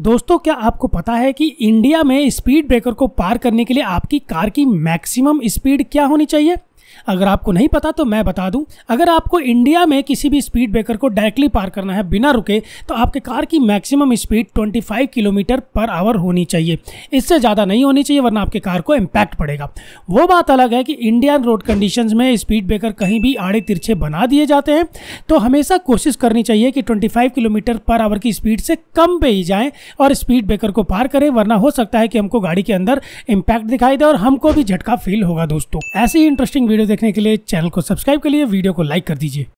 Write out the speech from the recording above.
दोस्तों क्या आपको पता है कि इंडिया में स्पीड ब्रेकर को पार करने के लिए आपकी कार की मैक्सिमम स्पीड क्या होनी चाहिए अगर आपको नहीं पता तो मैं बता दूं अगर आपको इंडिया में किसी भी स्पीड ब्रेकर को डायरेक्टली पार करना है बिना रुके तो आपके कार की maximum speed 25 kilometre per hour होनी चाहिए इससे ज़्यादा नहीं होनी चाहिए वरना आपके कार को इम्पैक्ट पड़ेगा वो बात अलग है कि इंडियन रोड कंडीशन में स्पीड ब्रेकर कहीं भी आड़े तिरछे बना दिए जाते हैं तो हमेशा कोशिश करनी चाहिए कि ट्वेंटी किलोमीटर पर आवर की स्पीड से कम पे ही जाएँ और स्पीड ब्रेकर को पार करें वरना हो सकता है कि हमको गाड़ी के अंदर इम्पैक्ट दिखाई दे और हमको भी झटका फील होगा दोस्तों ऐसी इंटरेस्टिंग वीडियो वीडियो देखने के लिए चैनल को सब्सक्राइब कर लिए वीडियो को लाइक कर दीजिए